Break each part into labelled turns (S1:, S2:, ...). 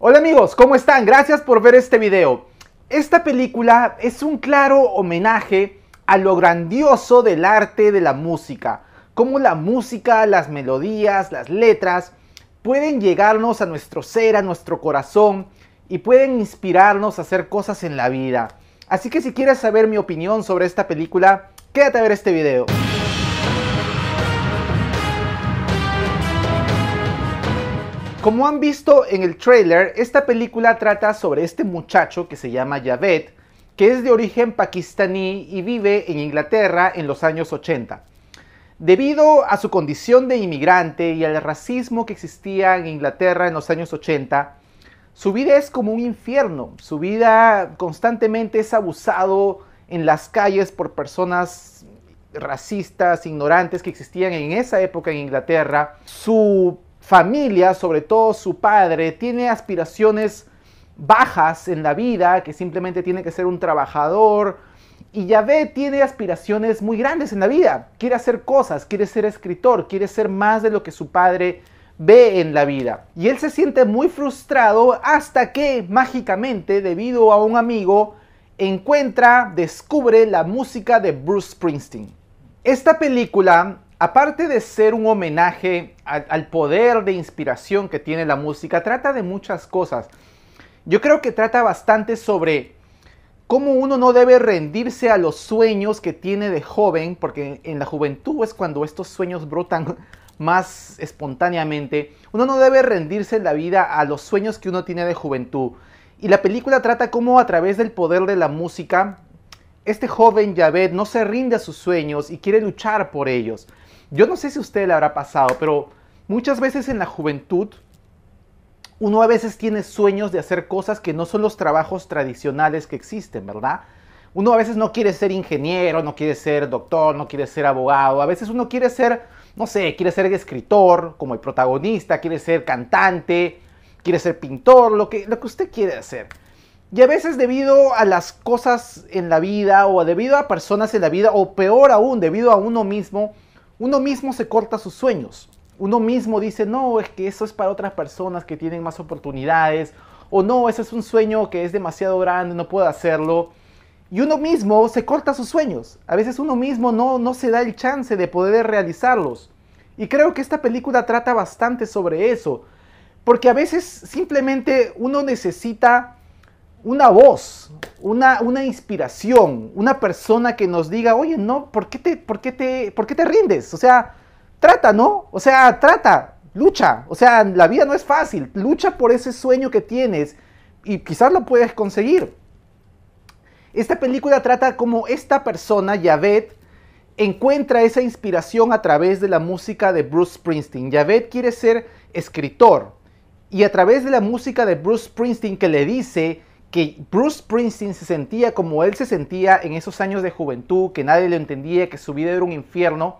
S1: Hola amigos, ¿cómo están? Gracias por ver este video. Esta película es un claro homenaje a lo grandioso del arte de la música, cómo la música, las melodías, las letras pueden llegarnos a nuestro ser, a nuestro corazón y pueden inspirarnos a hacer cosas en la vida. Así que si quieres saber mi opinión sobre esta película, quédate a ver este video. Como han visto en el trailer, esta película trata sobre este muchacho que se llama Javed, que es de origen pakistaní y vive en Inglaterra en los años 80. Debido a su condición de inmigrante y al racismo que existía en Inglaterra en los años 80, su vida es como un infierno. Su vida constantemente es abusado en las calles por personas racistas, ignorantes que existían en esa época en Inglaterra. Su familia, sobre todo su padre, tiene aspiraciones bajas en la vida, que simplemente tiene que ser un trabajador. Y ve, tiene aspiraciones muy grandes en la vida. Quiere hacer cosas, quiere ser escritor, quiere ser más de lo que su padre ve en la vida. Y él se siente muy frustrado hasta que mágicamente, debido a un amigo, encuentra, descubre la música de Bruce Springsteen. Esta película aparte de ser un homenaje al, poder de inspiración que tiene la música, trata de muchas cosas. Yo creo que trata bastante sobre cómo uno no debe rendirse a los sueños que tiene de joven, porque en la juventud es cuando estos sueños brotan más espontáneamente. Uno no debe rendirse en la vida a los sueños que uno tiene de juventud. Y la película trata cómo a través del poder de la música, este joven Yavet no se rinde a sus sueños y quiere luchar por ellos yo no sé si usted le habrá pasado, pero muchas veces en la juventud uno a veces tiene sueños de hacer cosas que no son los trabajos tradicionales que existen, ¿verdad? Uno a veces no quiere ser ingeniero, no quiere ser doctor, no quiere ser abogado, a veces uno quiere ser, no sé, quiere ser escritor como el protagonista, quiere ser cantante, quiere ser pintor, lo que, lo que usted quiere hacer. Y a veces debido a las cosas en la vida o debido a personas en la vida o peor aún, debido a uno mismo, uno mismo se corta sus sueños. Uno mismo dice, no, es que eso es para otras personas que tienen más oportunidades. O no, ese es un sueño que es demasiado grande, no puedo hacerlo. Y uno mismo se corta sus sueños. A veces uno mismo no, no se da el chance de poder realizarlos. Y creo que esta película trata bastante sobre eso. Porque a veces simplemente uno necesita una voz, una, inspiración, una persona que nos diga, oye, no, ¿por qué, te, por, qué te, ¿por qué te rindes? O sea, trata, ¿no? O sea, trata, lucha. O sea, la vida no es fácil. Lucha por ese sueño que tienes y quizás lo puedes conseguir. Esta película trata como esta persona, Yavet, encuentra esa inspiración a través de la música de Bruce Springsteen. Yavet quiere ser escritor y a través de la música de Bruce Springsteen que le dice que Bruce Springsteen se sentía como él se sentía en esos años de juventud, que nadie lo entendía, que su vida era un infierno.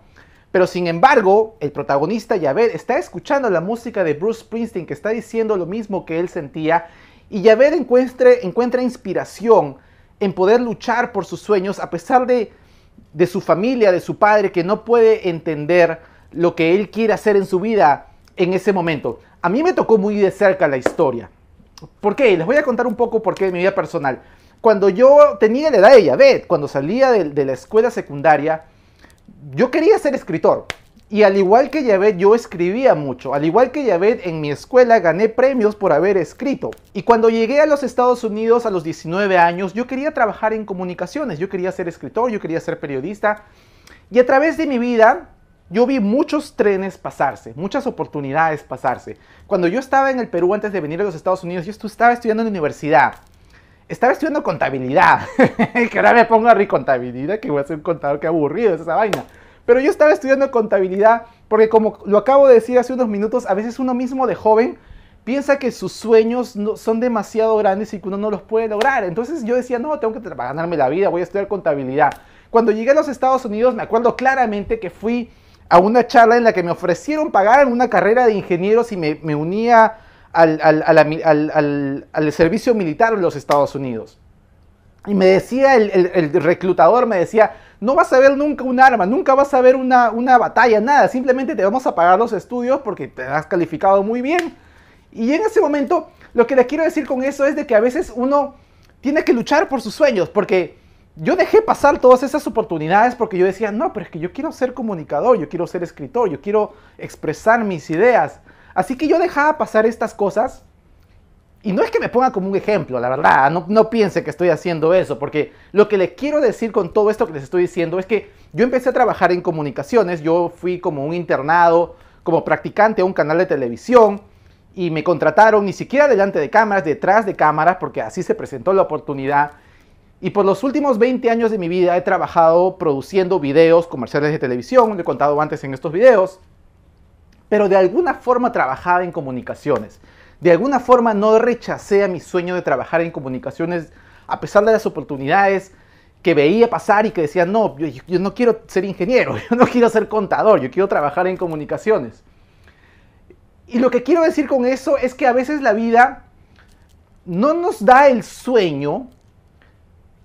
S1: Pero sin embargo, el protagonista Javed está escuchando la música de Bruce Springsteen, que está diciendo lo mismo que él sentía, y Javed encuentra inspiración en poder luchar por sus sueños a pesar de su familia, de su padre, que no puede entender lo que él quiere hacer en su vida en ese momento. A mí me tocó muy de cerca la historia. ¿Por qué? Les voy a contar un poco por qué en mi vida personal. Cuando yo tenía la edad de Yavet, cuando salía de, la escuela secundaria, yo quería ser escritor. Y al igual que Yavet, yo escribía mucho. Al igual que Yavet, en mi escuela gané premios por haber escrito. Y cuando llegué a los Estados Unidos a los 19 años, yo quería trabajar en comunicaciones. Yo quería ser escritor, yo quería ser periodista. Y a través de mi vida, yo vi muchos trenes pasarse, muchas oportunidades pasarse. Cuando yo estaba en el Perú antes de venir a los Estados Unidos, yo estaba estudiando en la universidad. Estaba estudiando contabilidad. que ahora me pongo a rir contabilidad, que voy a ser un contador, que aburrido es esa vaina. Pero yo estaba estudiando contabilidad porque como lo acabo de decir hace unos minutos, a veces uno mismo de joven piensa que sus sueños no, son demasiado grandes y que uno no los puede lograr. Entonces yo decía, no, tengo que ganarme la vida, voy a estudiar contabilidad. Cuando llegué a los Estados Unidos, me acuerdo claramente que fui a una charla en la que me ofrecieron pagar una carrera de ingeniero si me, unía al, servicio militar en los Estados Unidos. Y me decía, el, reclutador me decía, no vas a ver nunca un arma, nunca vas a ver una, una batalla, nada, simplemente te vamos a pagar los estudios porque te has calificado muy bien. Y en ese momento, lo que le quiero decir con eso es de que a veces uno tiene que luchar por sus sueños, porque yo dejé pasar todas esas oportunidades porque yo decía, no, pero es que yo quiero ser comunicador, yo quiero ser escritor, yo quiero expresar mis ideas. Así que yo dejaba pasar estas cosas. Y no es que me ponga como un ejemplo, la verdad, no, piense que estoy haciendo eso, porque lo que le quiero decir con todo esto que les estoy diciendo es que yo empecé a trabajar en comunicaciones, yo fui como un internado, como practicante a un canal de televisión, y me contrataron ni siquiera delante de cámaras, detrás de cámaras, porque así se presentó la oportunidad. Y por los últimos 20 años de mi vida he trabajado produciendo videos comerciales de televisión, lo he contado antes en estos videos, pero de alguna forma trabajaba en comunicaciones. De alguna forma no rechacé a mi sueño de trabajar en comunicaciones a pesar de las oportunidades que veía pasar y que decía, no, yo no quiero ser ingeniero, yo no quiero ser contador, yo quiero trabajar en comunicaciones. Y lo que quiero decir con eso es que a veces la vida no nos da el sueño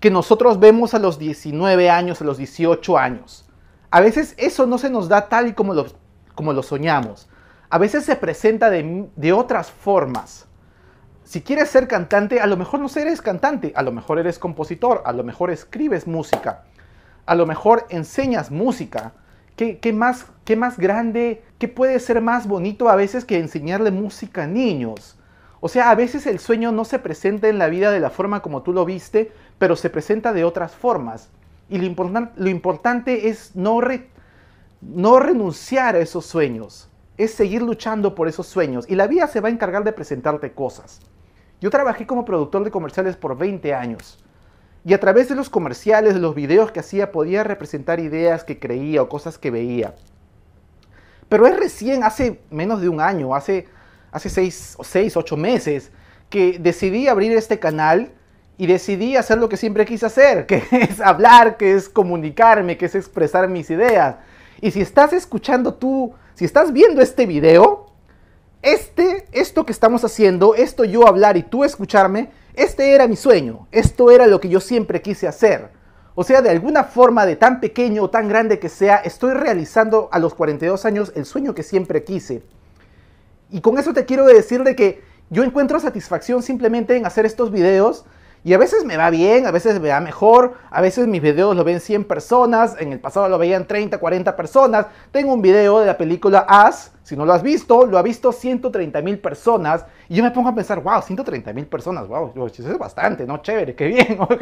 S1: que nosotros vemos a los 19 años, a los 18 años. A veces eso no se nos da tal y como lo, como lo soñamos. A veces se presenta de, otras formas. Si quieres ser cantante, a lo mejor no eres cantante, a lo mejor eres compositor, a lo mejor escribes música, a lo mejor enseñas música. ¿Qué, ¿Qué, más, ¿Qué más grande, qué puede ser más bonito a veces que enseñarle música a niños? O sea, a veces el sueño no se presenta en la vida de la forma como tú lo viste, pero se presenta de otras formas. Y lo, lo importante es no, no renunciar a esos sueños, es seguir luchando por esos sueños. Y la vida se va a encargar de presentarte cosas. Yo trabajé como productor de comerciales por 20 años. Y a través de los comerciales, de los videos que hacía, podía representar ideas que creía o cosas que veía. Pero es recién, hace menos de un año, hace, hace seis, seis, ocho meses, que decidí abrir este canal y decidí hacer lo que siempre quise hacer, que es hablar, que es comunicarme, que es expresar mis ideas. Y si estás escuchando tú, si estás viendo este video, este, esto que estamos haciendo, esto yo hablar y tú escucharme, este era mi sueño, esto era lo que yo siempre quise hacer. O sea, de alguna forma, de tan pequeño o tan grande que sea, estoy realizando a los 42 años el sueño que siempre quise. Y con eso te quiero decir de que yo encuentro satisfacción simplemente en hacer estos videos y a veces me va bien, a veces me va mejor, a veces mis videos lo ven 100 personas, en el pasado lo veían 30, 40 personas. Tengo un video de la película As, si no lo has visto, lo ha visto 130 mil personas. Y yo me pongo a pensar, wow, 130 mil personas, wow, eso es bastante, ¿no? Chévere, qué bien, ok.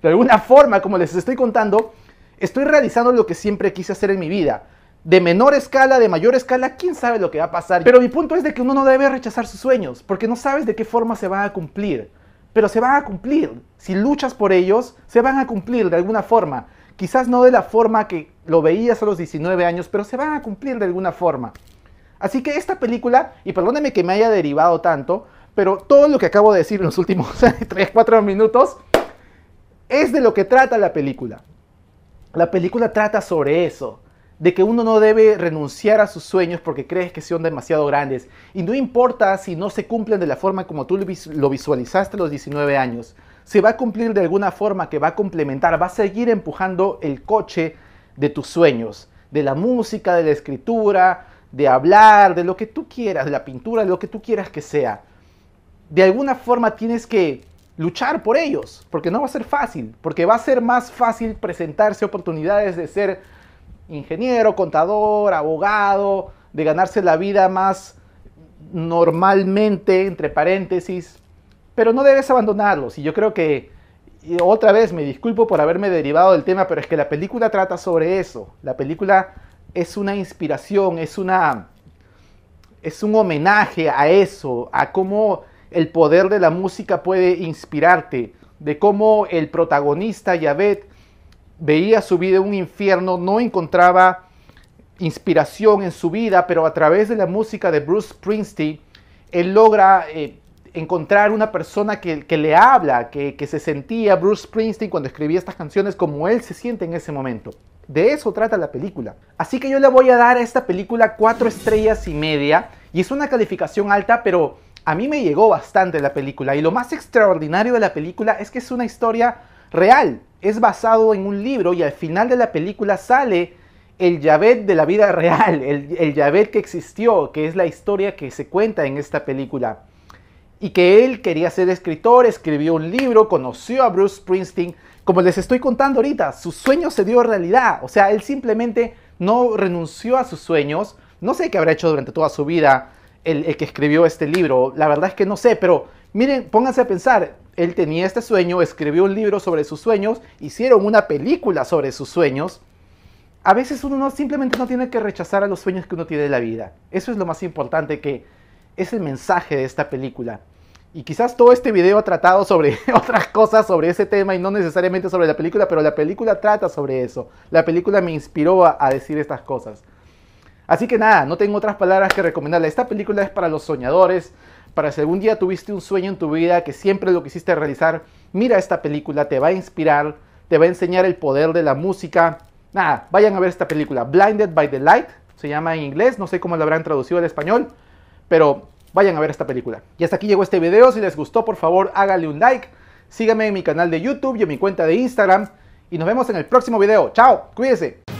S1: De alguna forma, como les estoy contando, estoy realizando lo que siempre quise hacer en mi vida de menor escala, de mayor escala, quién sabe lo que va a pasar. Pero mi punto es de que uno no debe rechazar sus sueños, porque no sabes de qué forma se van a cumplir pero se van a cumplir. Si luchas por ellos, se van a cumplir de alguna forma. Quizás no de la forma que lo veías a los 19 años, pero se van a cumplir de alguna forma. Así que esta película, y perdóneme que me haya derivado tanto, pero todo lo que acabo de decir en los últimos 3, 4 minutos es de lo que trata la película. La película trata sobre eso, de que uno no debe renunciar a sus sueños porque crees que son demasiado grandes. Y no importa si no se cumplen de la forma como tú lo visualizaste a los 19 años. Se va a cumplir de alguna forma que va a complementar, va a seguir empujando el coche de tus sueños, de la música, de la escritura, de hablar, de lo que tú quieras, de la pintura, de lo que tú quieras que sea. De alguna forma tienes que luchar por ellos, porque no va a ser fácil, porque va a ser más fácil presentarse oportunidades de ser ingeniero, contador, abogado, de ganarse la vida más normalmente, entre paréntesis, pero no debes abandonarlos. Y yo creo que, otra vez, me disculpo por haberme derivado del tema, pero es que la película trata sobre eso. La película es una inspiración, es una... Es un homenaje a eso, a cómo el poder de la música puede inspirarte, de cómo el protagonista Yavet veía su vida un infierno, no encontraba inspiración en su vida, pero a través de la música de Bruce Springsteen, él logra eh, encontrar una persona que, le habla, que, que, se sentía Bruce Springsteen cuando escribía estas canciones como él se siente en ese momento. De eso trata la película. Así que yo le voy a dar a esta película cuatro estrellas y media, y es una calificación alta, pero a mí me llegó bastante la película, y lo más extraordinario de la película es que es una historia real. Es basado en un libro y al final de la película sale el Yavet de la vida real, el, el que existió, que es la historia que se cuenta en esta película. Y que él quería ser escritor, escribió un libro, conoció a Bruce Springsteen. Como les estoy contando ahorita, su sueño se dio realidad. O sea, él simplemente no renunció a sus sueños. No sé qué habrá hecho durante toda su vida el que escribió este libro. La verdad es que no sé, pero miren, pónganse a pensar él tenía este sueño, escribió un libro sobre sus sueños, hicieron una película sobre sus sueños. A veces uno simplemente no tiene que rechazar a los sueños que uno tiene de la vida. Eso es lo más importante que es el mensaje de esta película. Y quizás todo este video ha tratado sobre otras cosas, sobre ese tema y no necesariamente sobre la película, pero la película trata sobre eso. La película me inspiró a, a decir estas cosas. Así que nada, no tengo otras palabras que recomendarle. Esta película es para los soñadores, para si algún día tuviste un sueño en tu vida que siempre lo quisiste realizar, mira esta película, te va a inspirar, te va a enseñar el poder de la música. Nada, vayan a ver esta película, Blinded by the Light, se llama en inglés, no sé cómo la habrán traducido al español, pero vayan a ver esta película. Y hasta aquí llegó este video, si les gustó por favor hágale un like, síganme en mi canal de YouTube y en mi cuenta de Instagram, y nos vemos en el próximo video. ¡Chao! ¡Cuídense!